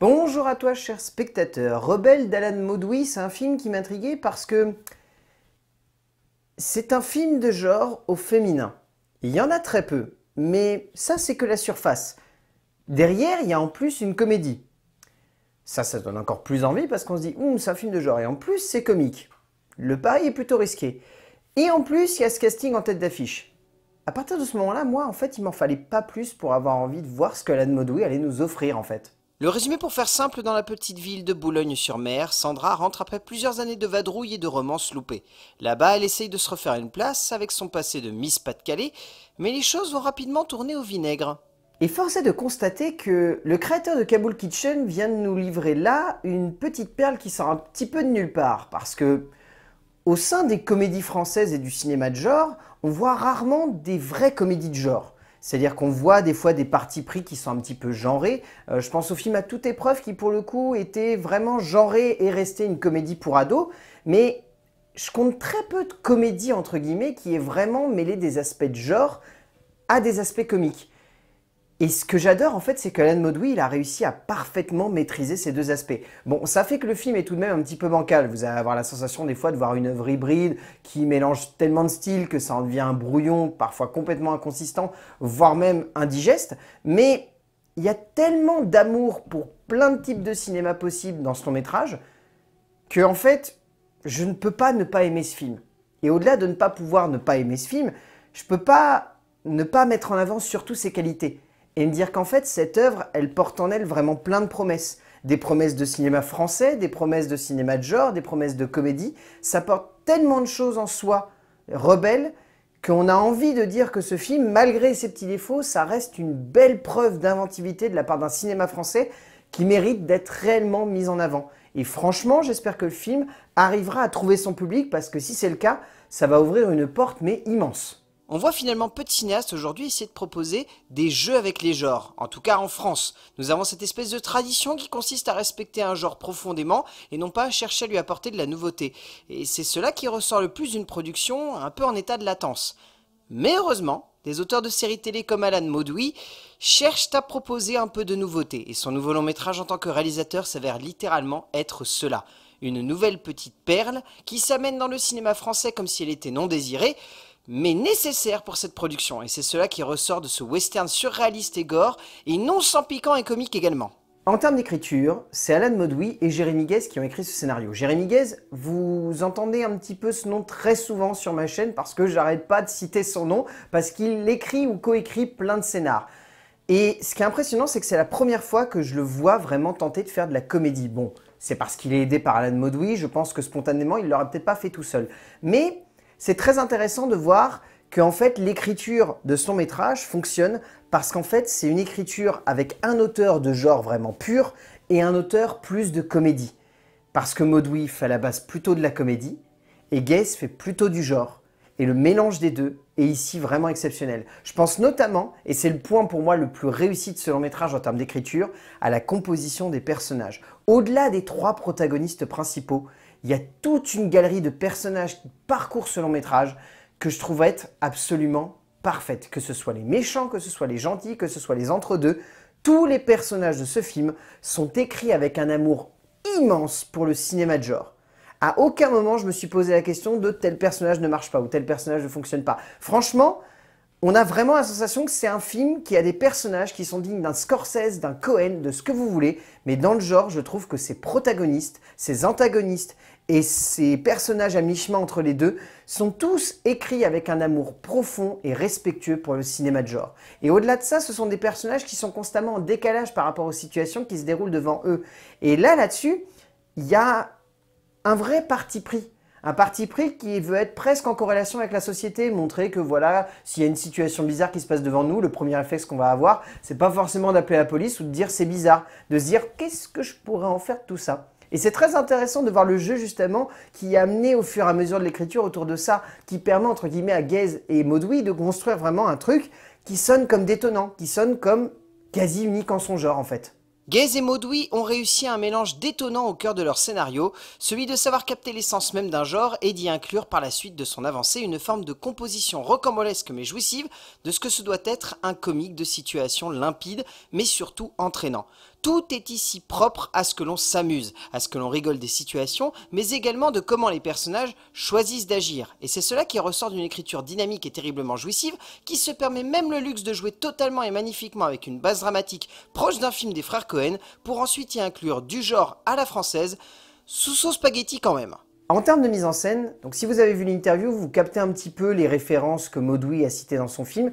Bonjour à toi, cher spectateur. Rebelle d'Alan Maudoui, c'est un film qui m'intriguait parce que c'est un film de genre au féminin. Il y en a très peu, mais ça, c'est que la surface. Derrière, il y a en plus une comédie. Ça, ça donne encore plus envie parce qu'on se dit, hum, c'est un film de genre, et en plus, c'est comique. Le pari est plutôt risqué. Et en plus, il y a ce casting en tête d'affiche. À partir de ce moment-là, moi, en fait, il m'en fallait pas plus pour avoir envie de voir ce que Alan Maudoui allait nous offrir, en fait. Le résumé pour faire simple, dans la petite ville de Boulogne-sur-Mer, Sandra rentre après plusieurs années de vadrouille et de romances loupées. Là-bas, elle essaye de se refaire une place avec son passé de Miss Pas-de-Calais, mais les choses vont rapidement tourner au vinaigre. Et force est de constater que le créateur de Kabul Kitchen vient de nous livrer là une petite perle qui sort un petit peu de nulle part, parce que au sein des comédies françaises et du cinéma de genre, on voit rarement des vraies comédies de genre. C'est-à-dire qu'on voit des fois des partis pris qui sont un petit peu genrés. Euh, je pense au film À toute épreuve qui pour le coup était vraiment genré et restait une comédie pour ados. Mais je compte très peu de comédie entre guillemets qui est vraiment mêlée des aspects de genre à des aspects comiques. Et ce que j'adore en fait, c'est qu'Alan Modouy, il a réussi à parfaitement maîtriser ces deux aspects. Bon, ça fait que le film est tout de même un petit peu bancal. Vous allez avoir la sensation des fois de voir une œuvre hybride qui mélange tellement de styles que ça en devient un brouillon, parfois complètement inconsistant, voire même indigeste. Mais il y a tellement d'amour pour plein de types de cinéma possibles dans ce long métrage que en fait, je ne peux pas ne pas aimer ce film. Et au-delà de ne pas pouvoir ne pas aimer ce film, je peux pas ne pas mettre en avant surtout ses qualités et me dire qu'en fait, cette œuvre, elle porte en elle vraiment plein de promesses. Des promesses de cinéma français, des promesses de cinéma de genre, des promesses de comédie. Ça porte tellement de choses en soi rebelles qu'on a envie de dire que ce film, malgré ses petits défauts, ça reste une belle preuve d'inventivité de la part d'un cinéma français qui mérite d'être réellement mis en avant. Et franchement, j'espère que le film arrivera à trouver son public parce que si c'est le cas, ça va ouvrir une porte mais immense. On voit finalement peu de cinéastes aujourd'hui essayer de proposer des jeux avec les genres, en tout cas en France. Nous avons cette espèce de tradition qui consiste à respecter un genre profondément et non pas à chercher à lui apporter de la nouveauté. Et c'est cela qui ressort le plus d'une production un peu en état de latence. Mais heureusement, des auteurs de séries télé comme Alan Maudoui cherchent à proposer un peu de nouveauté, et son nouveau long métrage en tant que réalisateur s'avère littéralement être cela. Une nouvelle petite perle qui s'amène dans le cinéma français comme si elle était non désirée, mais nécessaire pour cette production, et c'est cela qui ressort de ce western surréaliste et gore, et non sans piquant et comique également. En termes d'écriture, c'est Alan Modwy et Jérémy Guez qui ont écrit ce scénario. Jérémy Guez, vous entendez un petit peu ce nom très souvent sur ma chaîne parce que j'arrête pas de citer son nom, parce qu'il écrit ou coécrit plein de scénars. Et ce qui est impressionnant, c'est que c'est la première fois que je le vois vraiment tenter de faire de la comédie. Bon, c'est parce qu'il est aidé par Alan Modwy, je pense que spontanément, il l'aurait peut-être pas fait tout seul. Mais c'est très intéressant de voir que en fait l'écriture de son métrage fonctionne parce qu'en fait c'est une écriture avec un auteur de genre vraiment pur et un auteur plus de comédie. Parce que Maudwif fait à la base plutôt de la comédie et Gaze fait plutôt du genre. Et le mélange des deux est ici vraiment exceptionnel. Je pense notamment, et c'est le point pour moi le plus réussi de ce long métrage en termes d'écriture, à la composition des personnages. Au-delà des trois protagonistes principaux, il y a toute une galerie de personnages qui parcourent ce long métrage que je trouve être absolument parfaite. Que ce soit les méchants, que ce soit les gentils, que ce soit les entre-deux, tous les personnages de ce film sont écrits avec un amour immense pour le cinéma de genre. À aucun moment je me suis posé la question de tel personnage ne marche pas ou tel personnage ne fonctionne pas. Franchement, on a vraiment la sensation que c'est un film qui a des personnages qui sont dignes d'un Scorsese, d'un Cohen, de ce que vous voulez, mais dans le genre, je trouve que ces protagonistes, ces antagonistes et ces personnages à mi-chemin entre les deux sont tous écrits avec un amour profond et respectueux pour le cinéma de genre. Et au-delà de ça, ce sont des personnages qui sont constamment en décalage par rapport aux situations qui se déroulent devant eux. Et là, là-dessus, il y a un vrai parti pris un parti pris qui veut être presque en corrélation avec la société, montrer que voilà, s'il y a une situation bizarre qui se passe devant nous, le premier réflexe qu'on va avoir, c'est pas forcément d'appeler la police ou de dire c'est bizarre, de se dire qu'est-ce que je pourrais en faire de tout ça. Et c'est très intéressant de voir le jeu justement qui est amené au fur et à mesure de l'écriture autour de ça, qui permet entre guillemets à Gaze et Maudoui de construire vraiment un truc qui sonne comme détonnant, qui sonne comme quasi unique en son genre en fait. Gaze et Maudoui ont réussi un mélange détonnant au cœur de leur scénario, celui de savoir capter l'essence même d'un genre et d'y inclure par la suite de son avancée une forme de composition rocambolesque mais jouissive de ce que se doit être un comique de situation limpide mais surtout entraînant. Tout est ici propre à ce que l'on s'amuse, à ce que l'on rigole des situations, mais également de comment les personnages choisissent d'agir. Et c'est cela qui ressort d'une écriture dynamique et terriblement jouissive, qui se permet même le luxe de jouer totalement et magnifiquement avec une base dramatique proche d'un film des frères Cohen, pour ensuite y inclure du genre à la française, sous sauce spaghetti quand même. En termes de mise en scène, donc si vous avez vu l'interview, vous captez un petit peu les références que Maudoui a citées dans son film.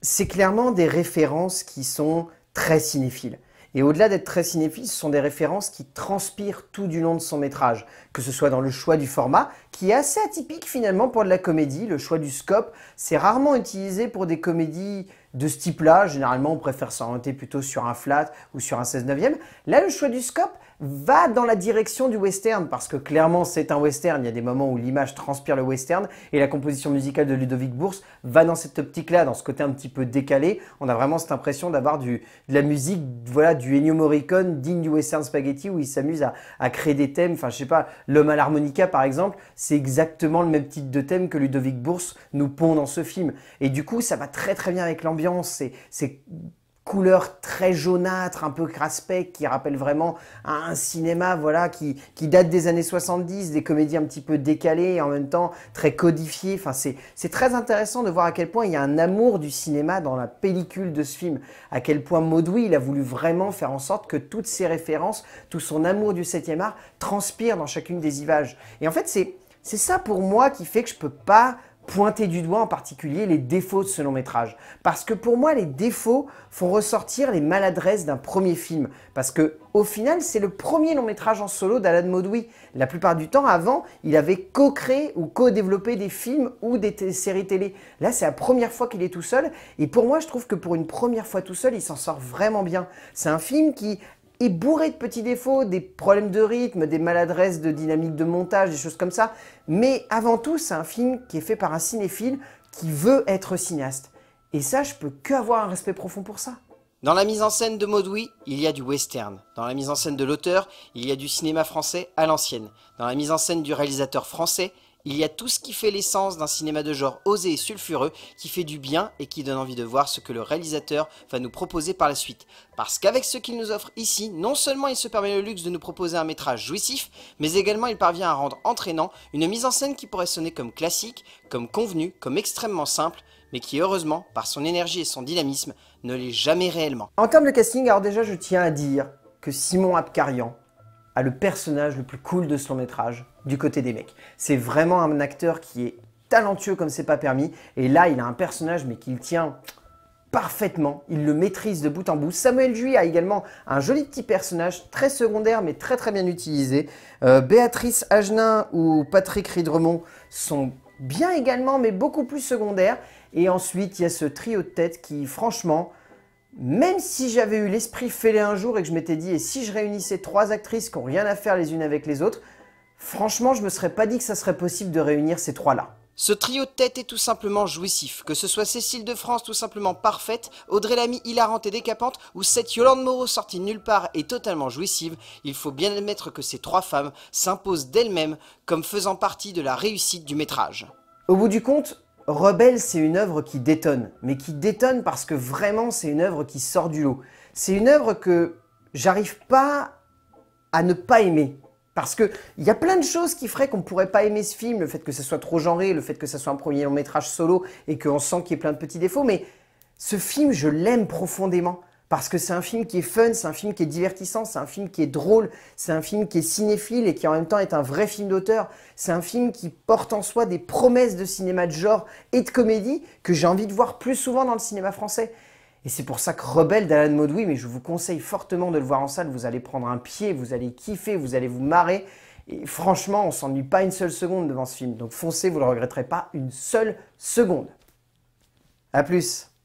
C'est clairement des références qui sont très cinéphiles. Et au-delà d'être très cinéphile, ce sont des références qui transpirent tout du long de son métrage, que ce soit dans le choix du format, qui est assez atypique finalement pour de la comédie, le choix du scope, c'est rarement utilisé pour des comédies de ce type-là. Généralement, on préfère s'orienter plutôt sur un flat ou sur un 16 neuvième. Là, le choix du scope va dans la direction du western, parce que clairement, c'est un western. Il y a des moments où l'image transpire le western, et la composition musicale de Ludovic Bourse va dans cette optique-là, dans ce côté un petit peu décalé. On a vraiment cette impression d'avoir de la musique voilà, du Ennio Morricone, digne du western spaghetti, où il s'amuse à, à, créer des thèmes. Enfin, je sais pas, L'homme à l'harmonica, par exemple, c'est exactement le même type de thème que Ludovic Bourse nous pond dans ce film. Et du coup, ça va très très bien avec l'ambiance ces, couleurs très jaunâtres, un peu craspec, qui rappellent vraiment un, cinéma voilà, qui, date des années 70, des comédies un petit peu décalées et en même temps très codifiées. Enfin, c'est très intéressant de voir à quel point il y a un amour du cinéma dans la pellicule de ce film, à quel point Maudoui il a voulu vraiment faire en sorte que toutes ses références, tout son amour du 7e art transpire dans chacune des images. Et en fait, c'est... C'est ça pour moi qui fait que je peux pas pointer du doigt en particulier les défauts de ce long métrage. Parce que pour moi, les défauts font ressortir les maladresses d'un premier film. Parce que, au final, c'est le premier long métrage en solo d'Alan Modoui. La plupart du temps, avant, il avait co-créé ou co-développé des films ou des séries télé. Là, c'est la première fois qu'il est tout seul. Et pour moi, je trouve que pour une première fois tout seul, il s'en sort vraiment bien. C'est un film qui est bourré de petits défauts, des problèmes de rythme, des maladresses de dynamique de montage, des choses comme ça. Mais avant tout, c'est un film qui est fait par un cinéphile qui veut être cinéaste. Et ça, je peux que avoir un respect profond pour ça. Dans la mise en scène de Maudoui, il y a du western. Dans la mise en scène de l'auteur, il y a du cinéma français à l'ancienne. Dans la mise en scène du réalisateur français, il y a tout ce qui fait l'essence d'un cinéma de genre osé et sulfureux, qui fait du bien et qui donne envie de voir ce que le réalisateur va nous proposer par la suite. Parce qu'avec ce qu'il nous offre ici, non seulement il se permet le luxe de nous proposer un métrage jouissif, mais également il parvient à rendre entraînant une mise en scène qui pourrait sonner comme classique, comme convenu, comme extrêmement simple, mais qui heureusement, par son énergie et son dynamisme, ne l'est jamais réellement. En termes de casting, alors déjà je tiens à dire que Simon Abkarian a le personnage le plus cool de son métrage, du côté des mecs. C'est vraiment un acteur qui est talentueux comme c'est pas permis. Et là, il a un personnage, mais qu'il tient parfaitement, il le maîtrise de bout en bout. Samuel Juy a également un joli petit personnage, très secondaire mais très très bien utilisé. Euh, Béatrice Agenin ou Patrick Ridremont sont bien également mais beaucoup plus secondaires. Et ensuite, il y a ce trio de tête qui, franchement, même si j'avais eu l'esprit fêlé un jour et que je m'étais dit, et si je réunissais trois actrices qui n'ont rien à faire les unes avec les autres, Franchement, je me serais pas dit que ça serait possible de réunir ces trois-là. Ce trio de tête est tout simplement jouissif, que ce soit Cécile de France tout simplement parfaite, Audrey Lamy hilarante et décapante, ou cette Yolande Moreau sortie de nulle part et totalement jouissive, il faut bien admettre que ces trois femmes s'imposent d'elles-mêmes comme faisant partie de la réussite du métrage. Au bout du compte, Rebelle c'est une œuvre qui détonne, mais qui détonne parce que vraiment c'est une œuvre qui sort du lot. C'est une œuvre que j'arrive pas à ne pas aimer, parce qu'il y a plein de choses qui feraient qu'on ne pourrait pas aimer ce film, le fait que ça soit trop genré, le fait que ça soit un premier long métrage solo et qu'on sent qu'il y ait plein de petits défauts, mais ce film, je l'aime profondément. Parce que c'est un film qui est fun, c'est un film qui est divertissant, c'est un film qui est drôle, c'est un film qui est cinéphile et qui en même temps est un vrai film d'auteur. C'est un film qui porte en soi des promesses de cinéma de genre et de comédie que j'ai envie de voir plus souvent dans le cinéma français. Et c'est pour ça que Rebelle d'Alan Maudoui, mais je vous conseille fortement de le voir en salle. Vous allez prendre un pied, vous allez kiffer, vous allez vous marrer. Et franchement, on s'ennuie pas une seule seconde devant ce film. Donc foncez, vous ne le regretterez pas une seule seconde. A plus